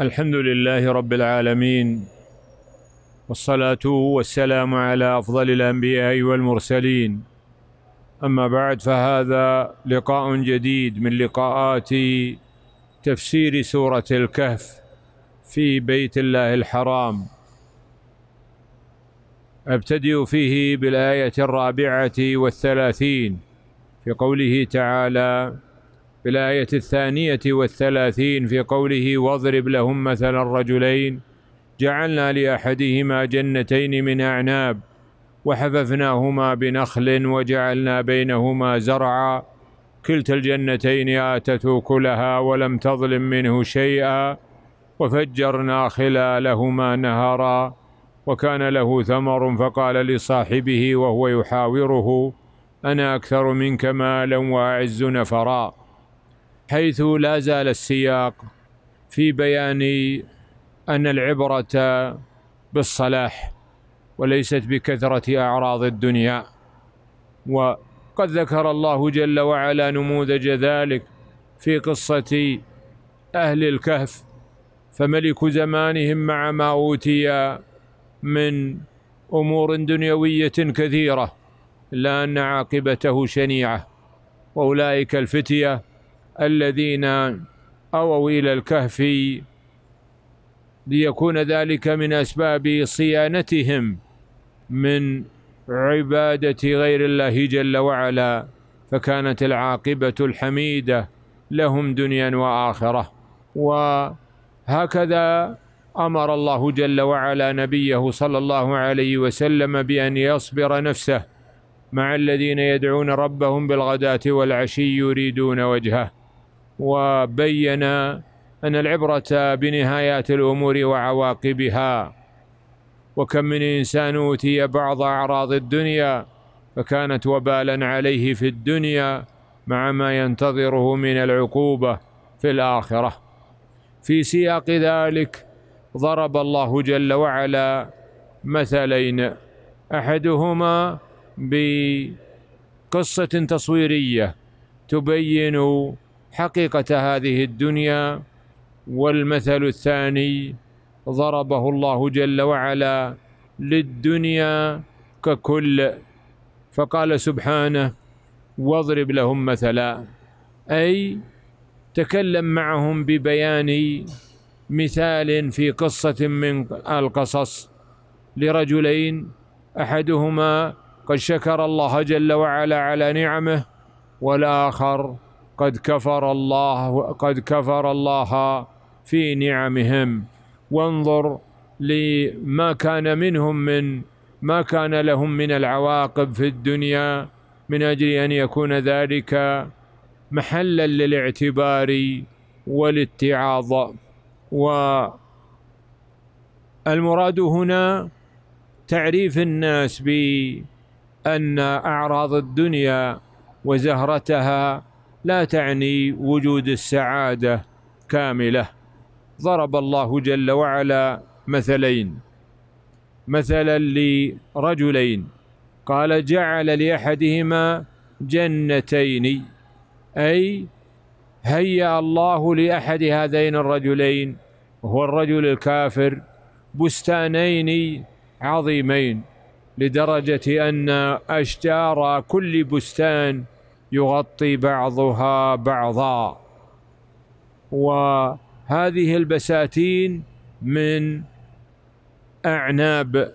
الحمد لله رب العالمين والصلاة والسلام على أفضل الأنبياء والمرسلين أما بعد فهذا لقاء جديد من لقاءات تفسير سورة الكهف في بيت الله الحرام أبتدئ فيه بالآية الرابعة والثلاثين في قوله تعالى في الآية الثانية والثلاثين في قوله واضرب لهم مثلا الرجلين جعلنا لأحدهما جنتين من أعناب وحففناهما بنخل وجعلنا بينهما زرعا كلتا الجنتين آتت كلها ولم تظلم منه شيئا وفجرنا خلالهما نهرا وكان له ثمر فقال لصاحبه وهو يحاوره أنا أكثر منك مالا وأعز نفرا حيث لا زال السياق في بيان أن العبرة بالصلاح وليست بكثرة أعراض الدنيا وقد ذكر الله جل وعلا نموذج ذلك في قصة أهل الكهف فملك زمانهم مع ما أوتي من أمور دنيوية كثيرة إلا أن عاقبته شنيعة وأولئك الفتية الذين أووا إلى الكهف ليكون ذلك من أسباب صيانتهم من عبادة غير الله جل وعلا فكانت العاقبة الحميدة لهم دنيا وآخرة وهكذا أمر الله جل وعلا نبيه صلى الله عليه وسلم بأن يصبر نفسه مع الذين يدعون ربهم بالغداة والعشي يريدون وجهه وبين أن العبرة بنهايات الأمور وعواقبها وكم من إنسان أوتي بعض أعراض الدنيا فكانت وبالا عليه في الدنيا مع ما ينتظره من العقوبة في الآخرة في سياق ذلك ضرب الله جل وعلا مثلين احدهما بقصه تصويريه تبين حقيقة هذه الدنيا والمثل الثاني ضربه الله جل وعلا للدنيا ككل فقال سبحانه واضرب لهم مثلا أي تكلم معهم ببيان مثال في قصة من القصص لرجلين أحدهما قد شكر الله جل وعلا على نعمه والآخر قد كفر الله قد كفر الله في نعمهم وانظر لما كان منهم من ما كان لهم من العواقب في الدنيا من اجل ان يكون ذلك محلا للاعتبار والاتعاظ والمراد هنا تعريف الناس بان اعراض الدنيا وزهرتها لا تعني وجود السعاده كامله ضرب الله جل وعلا مثلين مثلا لرجلين قال جعل لاحدهما جنتين اي هيا الله لاحد هذين الرجلين وهو الرجل الكافر بستانين عظيمين لدرجه ان اشجار كل بستان يغطي بعضها بعضا وهذه البساتين من أعناب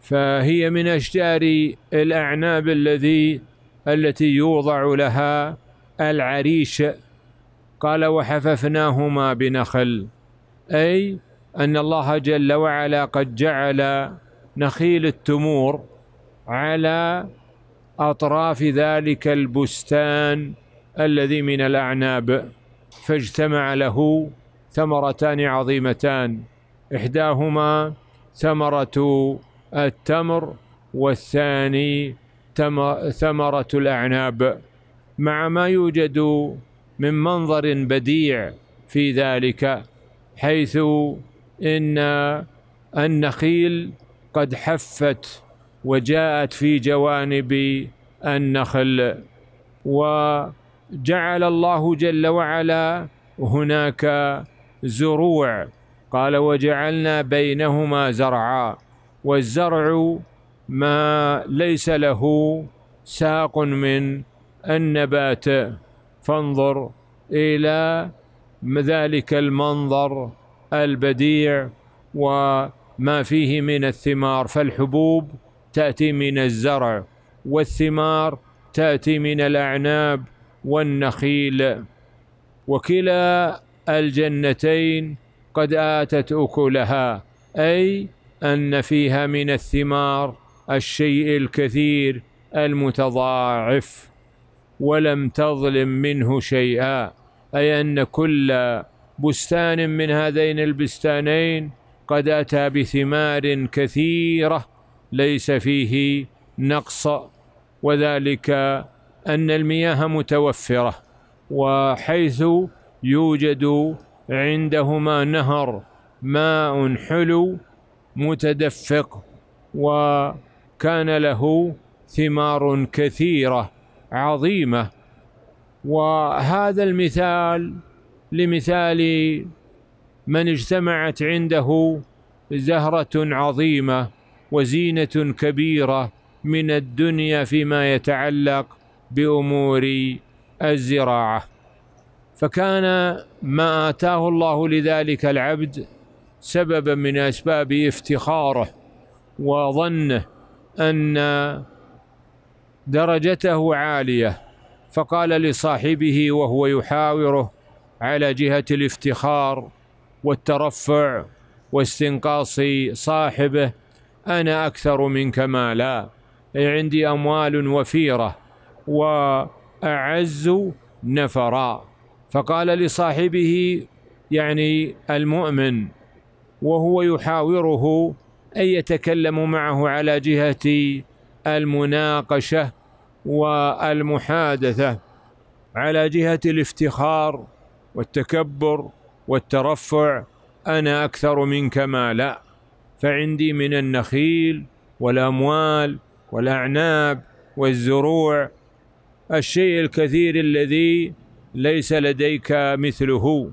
فهي من أشجار الأعناب الذي التي يوضع لها العريش قال وحففناهما بنخل أي أن الله جل وعلا قد جعل نخيل التمور على أطراف ذلك البستان الذي من الأعناب فاجتمع له ثمرتان عظيمتان إحداهما ثمرة التمر والثاني ثمرة الأعناب مع ما يوجد من منظر بديع في ذلك حيث إن النخيل قد حفت وجاءت في جوانب النخل وجعل الله جل وعلا هناك زروع قال وجعلنا بينهما زرعا والزرع ما ليس له ساق من النبات فانظر الى ذلك المنظر البديع وما فيه من الثمار فالحبوب تأتي من الزرع والثمار تأتي من الأعناب والنخيل وكلا الجنتين قد آتت أكلها أي أن فيها من الثمار الشيء الكثير المتضاعف ولم تظلم منه شيئا أي أن كل بستان من هذين البستانين قد أتى بثمار كثيرة ليس فيه نقص وذلك أن المياه متوفرة وحيث يوجد عندهما نهر ماء حلو متدفق وكان له ثمار كثيرة عظيمة وهذا المثال لمثال من اجتمعت عنده زهرة عظيمة وزينه كبيره من الدنيا فيما يتعلق بامور الزراعه فكان ما اتاه الله لذلك العبد سببا من اسباب افتخاره وظنه ان درجته عاليه فقال لصاحبه وهو يحاوره على جهه الافتخار والترفع واستنقاص صاحبه أنا أكثر منك مالا أي عندي أموال وفيرة وأعز نفرا فقال لصاحبه يعني المؤمن وهو يحاوره أن يتكلم معه على جهة المناقشة والمحادثة على جهة الافتخار والتكبر والترفع أنا أكثر منك مالا فعندي من النخيل والاموال والاعناب والزروع الشيء الكثير الذي ليس لديك مثله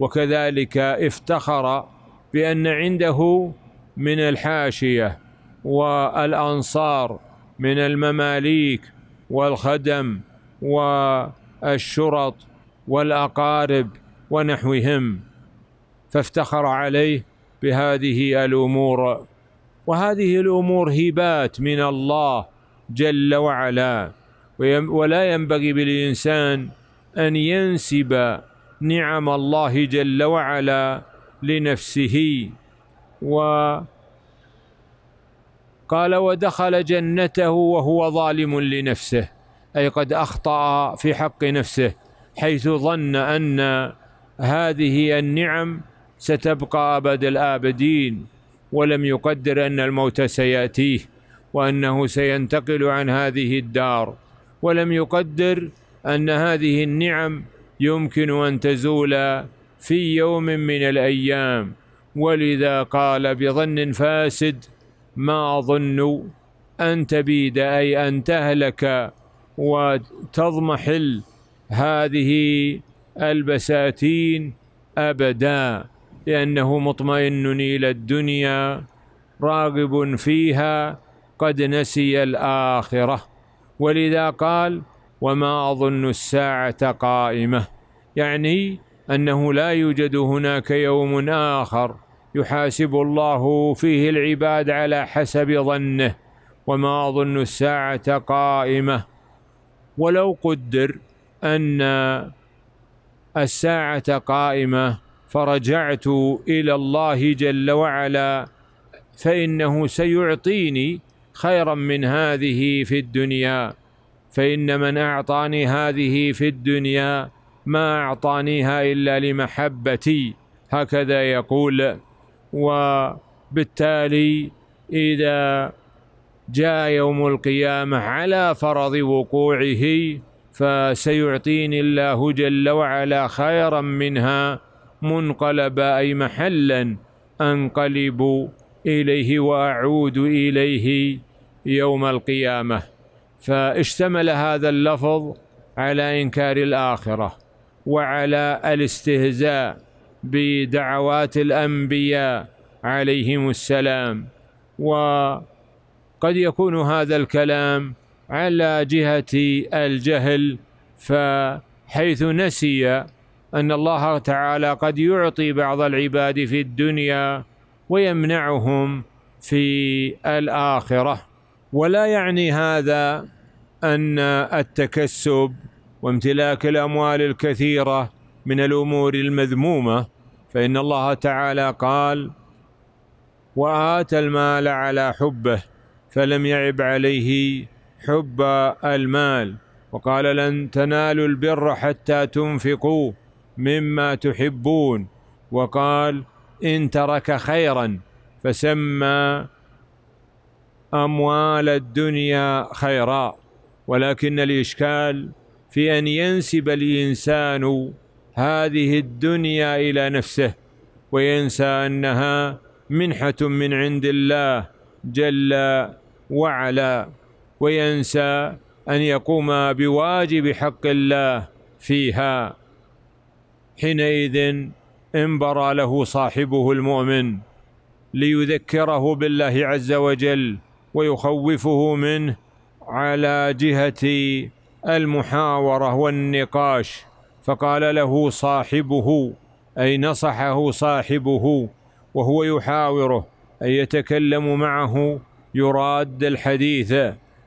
وكذلك افتخر بان عنده من الحاشيه والانصار من المماليك والخدم والشرط والاقارب ونحوهم فافتخر عليه بهذه الامور وهذه الامور هبات من الله جل وعلا ولا ينبغي بالانسان ان ينسب نعم الله جل وعلا لنفسه وقال ودخل جنته وهو ظالم لنفسه اي قد اخطا في حق نفسه حيث ظن ان هذه النعم ستبقى أبد الآبدين ولم يقدر أن الموت سيأتيه وأنه سينتقل عن هذه الدار ولم يقدر أن هذه النعم يمكن أن تزول في يوم من الأيام ولذا قال بظن فاسد ما أظن أن تبيد أي أن تهلك وتضمحل هذه البساتين أبداً لأنه مطمئن إلى الدنيا راغب فيها قد نسي الآخرة ولذا قال وما أظن الساعة قائمة يعني أنه لا يوجد هناك يوم آخر يحاسب الله فيه العباد على حسب ظنه وما أظن الساعة قائمة ولو قدر أن الساعة قائمة فرجعت الى الله جل وعلا فانه سيعطيني خيرا من هذه في الدنيا فان من اعطاني هذه في الدنيا ما اعطانيها الا لمحبتي هكذا يقول وبالتالي اذا جاء يوم القيامه على فرض وقوعه فسيعطيني الله جل وعلا خيرا منها منقلبا أي محلا أنقلب إليه وأعود إليه يوم القيامة فاشتمل هذا اللفظ على إنكار الآخرة وعلى الاستهزاء بدعوات الأنبياء عليهم السلام وقد يكون هذا الكلام على جهة الجهل فحيث نسي ان الله تعالى قد يعطي بعض العباد في الدنيا ويمنعهم في الاخره ولا يعني هذا ان التكسب وامتلاك الاموال الكثيره من الامور المذمومه فان الله تعالى قال واتى المال على حبه فلم يعب عليه حب المال وقال لن تنالوا البر حتى تنفقوه مما تحبون وقال ان ترك خيرا فسمى اموال الدنيا خيرا ولكن الاشكال في ان ينسب الانسان هذه الدنيا الى نفسه وينسى انها منحه من عند الله جل وعلا وينسى ان يقوم بواجب حق الله فيها حينئذ انبرى له صاحبه المؤمن ليذكره بالله عز وجل ويخوفه منه على جهة المحاورة والنقاش فقال له صاحبه أي نصحه صاحبه وهو يحاوره أي يتكلم معه يراد الحديث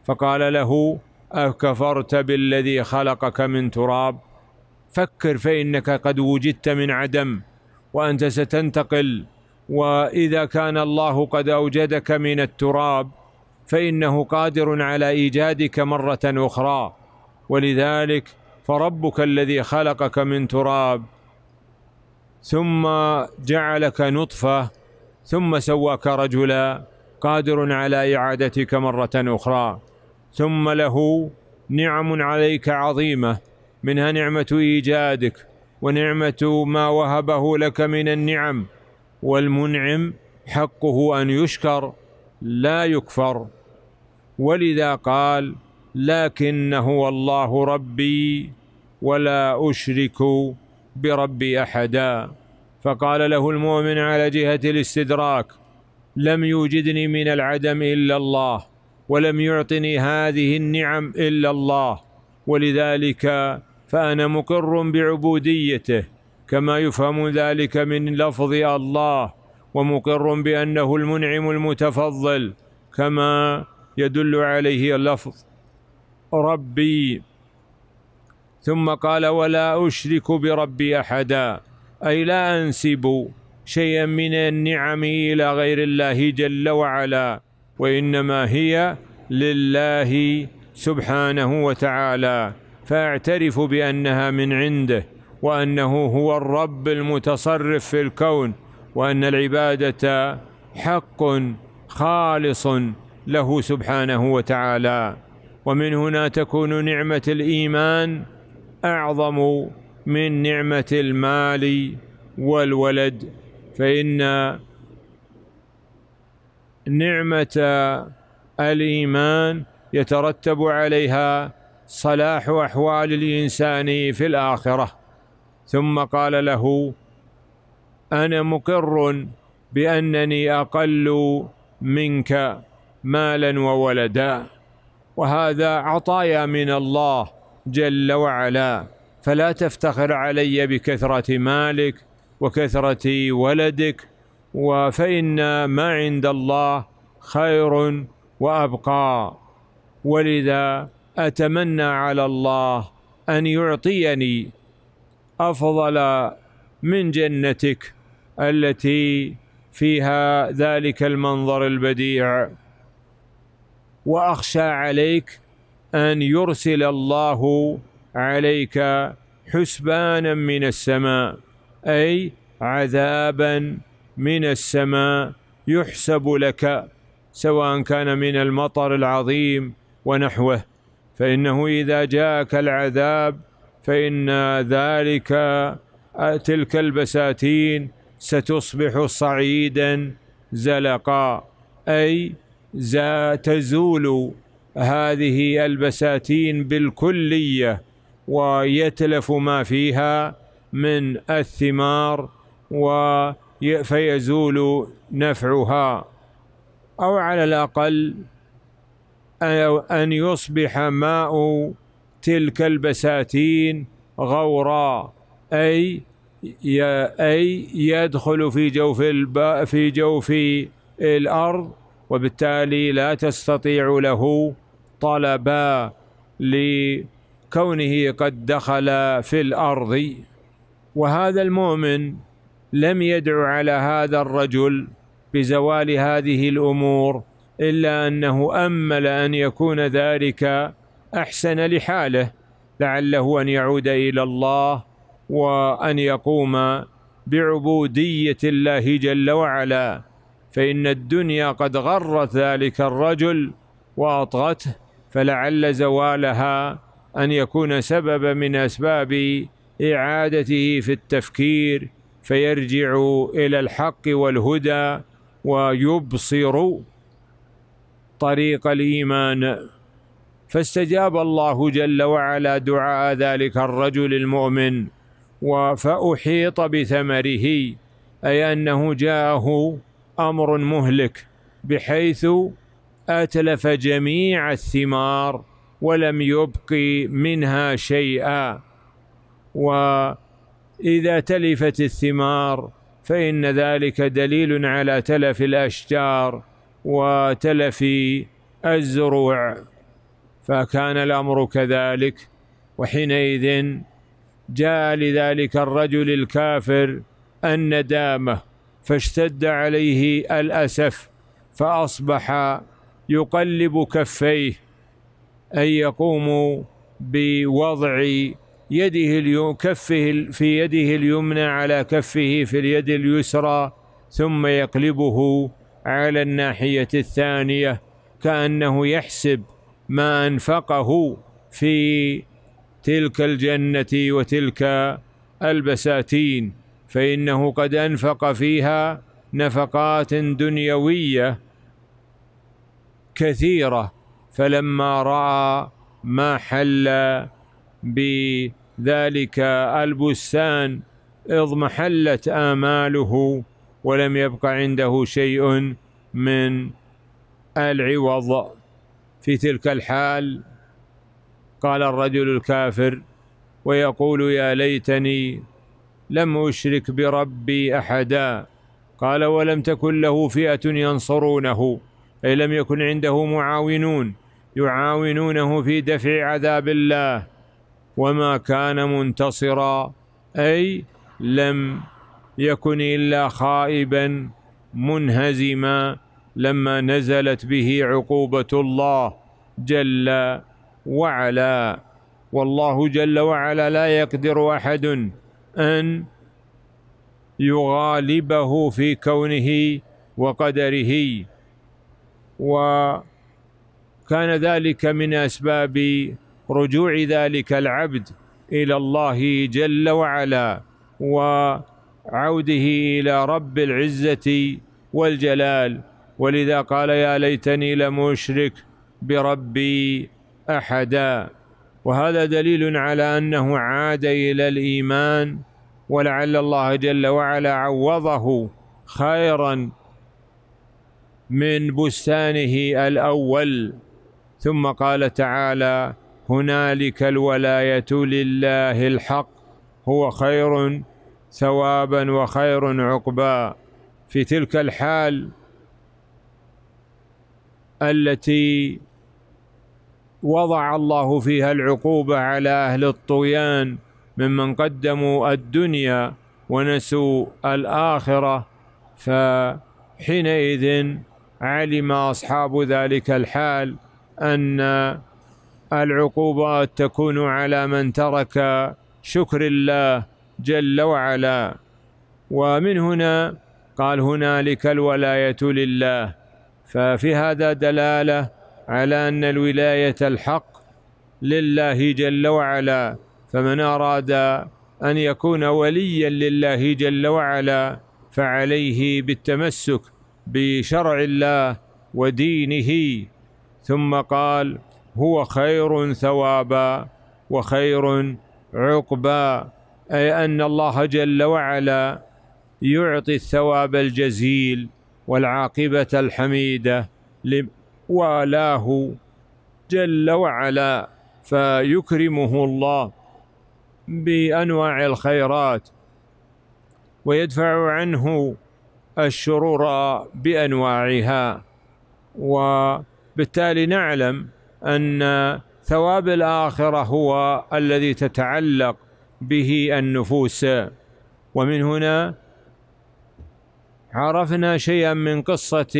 فقال له أكفرت بالذي خلقك من تراب فكر فإنك قد وجدت من عدم وأنت ستنتقل وإذا كان الله قد أوجدك من التراب فإنه قادر على إيجادك مرة أخرى ولذلك فربك الذي خلقك من تراب ثم جعلك نطفة ثم سواك رجلا قادر على إعادتك مرة أخرى ثم له نعم عليك عظيمة منها نعمة إيجادك ونعمة ما وهبه لك من النعم والمنعم حقه أن يشكر لا يكفر ولذا قال لكن هو الله ربي ولا أشرك بربي أحدا فقال له المؤمن على جهة الاستدراك لم يوجدني من العدم إلا الله ولم يعطني هذه النعم إلا الله ولذلك فأنا مقر بعبوديته كما يفهم ذلك من لفظ الله ومقر بأنه المنعم المتفضل كما يدل عليه اللفظ ربي ثم قال ولا أشرك بربي أحدا أي لا أنسب شيئا من النعم إلى غير الله جل وعلا وإنما هي لله سبحانه وتعالى فاعترف بانها من عنده وانه هو الرب المتصرف في الكون وان العباده حق خالص له سبحانه وتعالى ومن هنا تكون نعمه الايمان اعظم من نعمه المال والولد فان نعمه الايمان يترتب عليها صلاح احوال الانسان في الاخره ثم قال له انا مقر بانني اقل منك مالا وولدا وهذا عطايا من الله جل وعلا فلا تفتخر علي بكثره مالك وكثره ولدك وفان ما عند الله خير وابقى ولذا أتمنى على الله أن يعطيني أفضل من جنتك التي فيها ذلك المنظر البديع وأخشى عليك أن يرسل الله عليك حسبانا من السماء أي عذابا من السماء يحسب لك سواء كان من المطر العظيم ونحوه فإنه إذا جاءك العذاب فإن ذلك آه، تلك البساتين ستصبح صعيدا زلقا أي تزول هذه البساتين بالكلية ويتلف ما فيها من الثمار و فيزول نفعها أو على الأقل أن يصبح ماء تلك البساتين غورا أي أي يدخل في جوف الب... في جوف الأرض وبالتالي لا تستطيع له طلبا لكونه قد دخل في الأرض وهذا المؤمن لم يدع على هذا الرجل بزوال هذه الأمور إلا أنه أمل أن يكون ذلك أحسن لحاله لعله أن يعود إلى الله وأن يقوم بعبودية الله جل وعلا فإن الدنيا قد غرت ذلك الرجل وأطغته فلعل زوالها أن يكون سببا من أسباب إعادته في التفكير فيرجع إلى الحق والهدى ويبصر طريق الايمان فاستجاب الله جل وعلا دعاء ذلك الرجل المؤمن فأحيط بثمره أي أنه جاءه أمر مهلك بحيث أتلف جميع الثمار ولم يبق منها شيئا وإذا تلفت الثمار فإن ذلك دليل على تلف الأشجار وتلف الزروع فكان الأمر كذلك وحينئذ جاء لذلك الرجل الكافر الندامة فاشتد عليه الأسف فأصبح يقلب كفيه أن يقوم بوضع يده كفه في يده اليمنى على كفه في اليد اليسرى ثم يقلبه على الناحية الثانية كأنه يحسب ما أنفقه في تلك الجنة وتلك البساتين فإنه قد أنفق فيها نفقات دنيوية كثيرة فلما رأى ما حل بذلك البستان اضمحلت آماله ولم يبق عنده شيء من العوض في تلك الحال قال الرجل الكافر ويقول يا ليتني لم أشرك بربي أحدا قال ولم تكن له فئة ينصرونه أي لم يكن عنده معاونون يعاونونه في دفع عذاب الله وما كان منتصرا أي لم يكن إلا خائبا منهزما لما نزلت به عقوبة الله جل وعلا والله جل وعلا لا يقدر أحد أن يغالبه في كونه وقدره وكان ذلك من أسباب رجوع ذلك العبد إلى الله جل وعلا و عوده الى رب العزه والجلال ولذا قال يا ليتني لم اشرك بربي احدا وهذا دليل على انه عاد الى الايمان ولعل الله جل وعلا عوضه خيرا من بستانه الاول ثم قال تعالى هنالك الولايه لله الحق هو خير ثوابا وخير عقبا في تلك الحال التي وضع الله فيها العقوبة على أهل الطغيان ممن قدموا الدنيا ونسوا الآخرة فحينئذ علم أصحاب ذلك الحال أن العقوبات تكون على من ترك شكر الله جل وعلا ومن هنا قال هنالك الولاية لله ففي هذا دلالة على أن الولاية الحق لله جل وعلا فمن أراد أن يكون وليا لله جل وعلا فعليه بالتمسك بشرع الله ودينه ثم قال هو خير ثوابا وخير عقبا أي أن الله جل وعلا يعطي الثواب الجزيل والعاقبة الحميدة لوالاه جل وعلا فيكرمه الله بأنواع الخيرات ويدفع عنه الشرور بأنواعها وبالتالي نعلم أن ثواب الآخرة هو الذي تتعلق به النفوس ومن هنا عرفنا شيئا من قصة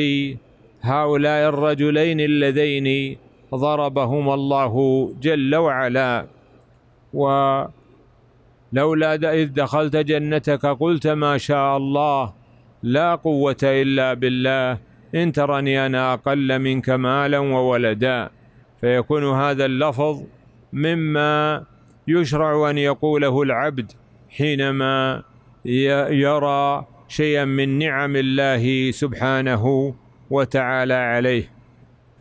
هؤلاء الرجلين اللذين ضربهما الله جل وعلا ولولا إذ دخلت جنتك قلت ما شاء الله لا قوة إلا بالله إن ترني أنا أقل منك مالا وولدا فيكون هذا اللفظ مما يشرع أن يقوله العبد حينما يرى شيئا من نعم الله سبحانه وتعالى عليه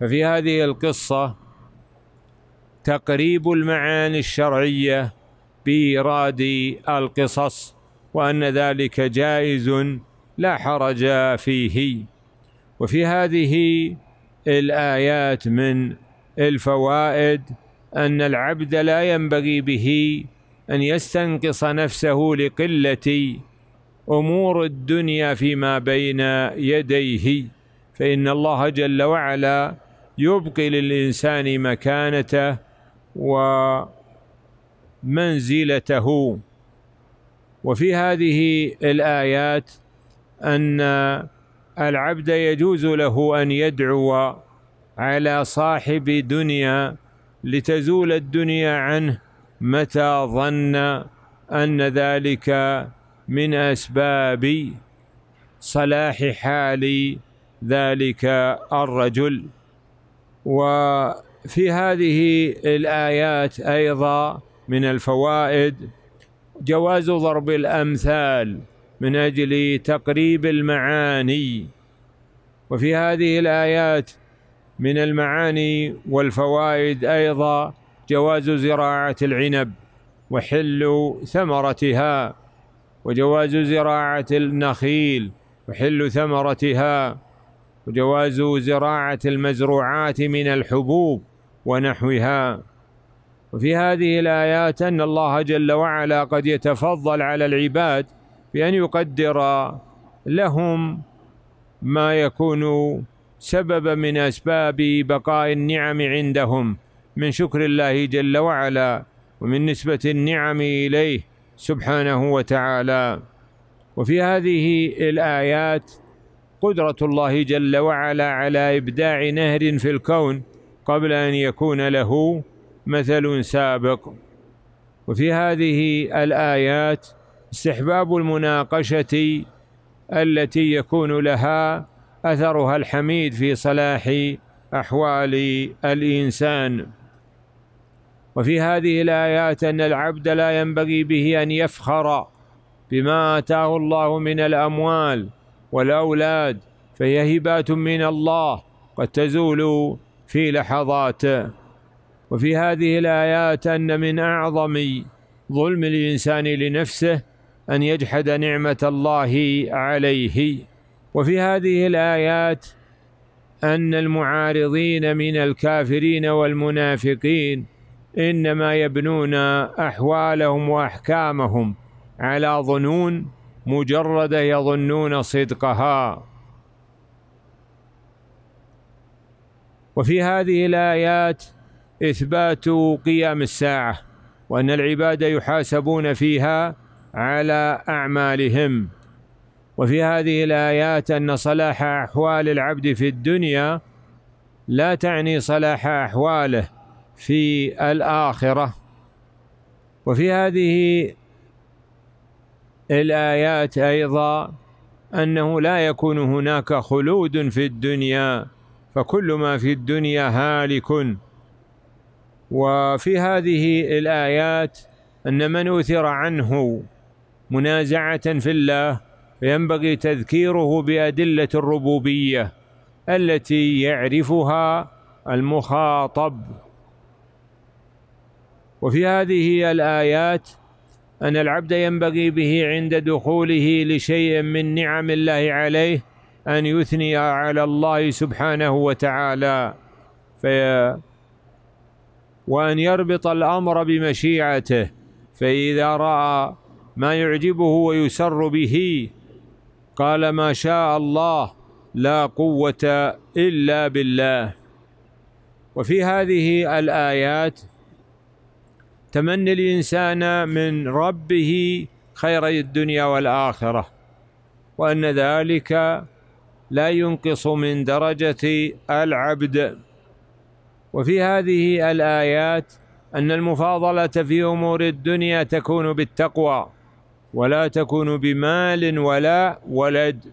ففي هذه القصة تقريب المعاني الشرعية بإيراد القصص وأن ذلك جائز لا حرج فيه وفي هذه الآيات من الفوائد أن العبد لا ينبغي به أن يستنقص نفسه لقلة أمور الدنيا فيما بين يديه فإن الله جل وعلا يبقي للإنسان مكانته ومنزلته وفي هذه الآيات أن العبد يجوز له أن يدعو على صاحب دنيا لتزول الدنيا عنه متى ظن ان ذلك من اسباب صلاح حال ذلك الرجل وفي هذه الايات ايضا من الفوائد جواز ضرب الامثال من اجل تقريب المعاني وفي هذه الايات من المعاني والفوائد أيضا جواز زراعة العنب وحل ثمرتها وجواز زراعة النخيل وحل ثمرتها وجواز زراعة المزروعات من الحبوب ونحوها وفي هذه الآيات أن الله جل وعلا قد يتفضل على العباد بأن يقدر لهم ما يكون سبب من اسباب بقاء النعم عندهم من شكر الله جل وعلا ومن نسبه النعم اليه سبحانه وتعالى وفي هذه الايات قدره الله جل وعلا على ابداع نهر في الكون قبل ان يكون له مثل سابق وفي هذه الايات استحباب المناقشه التي يكون لها أثرها الحميد في صلاح أحوال الإنسان وفي هذه الآيات أن العبد لا ينبغي به أن يفخر بما آتاه الله من الأموال والأولاد فهي هبات من الله قد تزول في لحظات وفي هذه الآيات أن من أعظم ظلم الإنسان لنفسه أن يجحد نعمة الله عليه وفي هذه الآيات أن المعارضين من الكافرين والمنافقين إنما يبنون أحوالهم وأحكامهم على ظنون مجردة يظنون صدقها وفي هذه الآيات إثبات قيام الساعة وأن العباد يحاسبون فيها على أعمالهم وفي هذه الآيات أن صلاح أحوال العبد في الدنيا لا تعني صلاح أحواله في الآخرة وفي هذه الآيات أيضا أنه لا يكون هناك خلود في الدنيا فكل ما في الدنيا هالك وفي هذه الآيات أن من أثر عنه منازعة في الله فينبغي تذكيره بأدلة الربوبية التي يعرفها المخاطب وفي هذه الآيات أن العبد ينبغي به عند دخوله لشيء من نعم الله عليه أن يثني على الله سبحانه وتعالى في وأن يربط الأمر بمشيعته فإذا رأى ما يعجبه ويسر به قال ما شاء الله لا قوة إلا بالله وفي هذه الآيات تمني الإنسان من ربه خيري الدنيا والآخرة وأن ذلك لا ينقص من درجة العبد وفي هذه الآيات أن المفاضلة في أمور الدنيا تكون بالتقوى ولا تكون بمال ولا ولد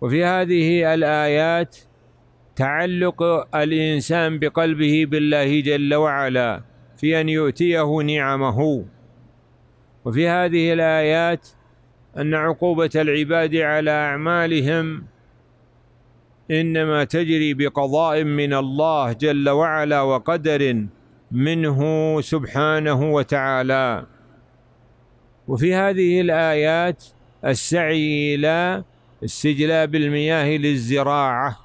وفي هذه الآيات تعلق الإنسان بقلبه بالله جل وعلا في أن يؤتيه نعمه وفي هذه الآيات أن عقوبة العباد على أعمالهم إنما تجري بقضاء من الله جل وعلا وقدر منه سبحانه وتعالى وفي هذه الآيات السعي إلى استجلاب المياه للزراعة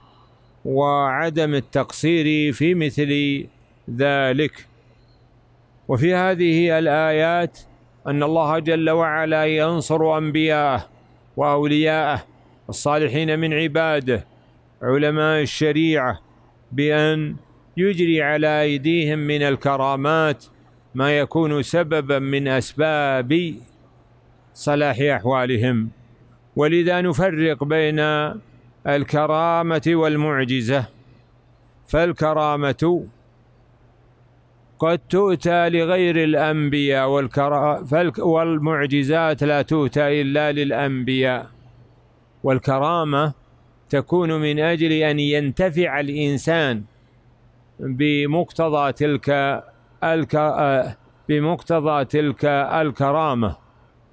وعدم التقصير في مثل ذلك وفي هذه الآيات أن الله جل وعلا ينصر أنبياءه وأولياءه الصالحين من عباده علماء الشريعة بأن يجري على أيديهم من الكرامات ما يكون سببا من أسباب صلاح احوالهم ولذا نفرق بين الكرامه والمعجزه فالكرامه قد تؤتى لغير الانبياء والمعجزات لا تؤتى الا للانبياء والكرامه تكون من اجل ان ينتفع الانسان بمقتضى تلك الك... بمقتضى تلك الكرامه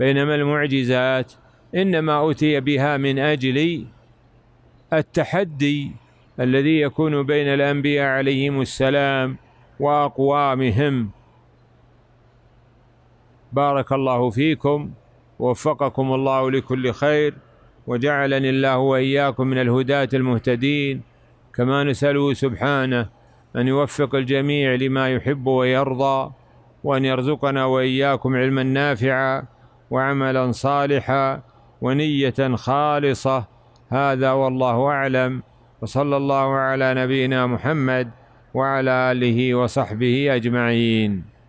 بينما المعجزات انما اتي بها من اجل التحدي الذي يكون بين الانبياء عليهم السلام واقوامهم بارك الله فيكم ووفقكم الله لكل خير وجعلني الله واياكم من الهداة المهتدين كما نساله سبحانه ان يوفق الجميع لما يحب ويرضى وان يرزقنا واياكم علما نافعا وعملا صالحا ونيه خالصه هذا والله اعلم وصلى الله على نبينا محمد وعلى اله وصحبه اجمعين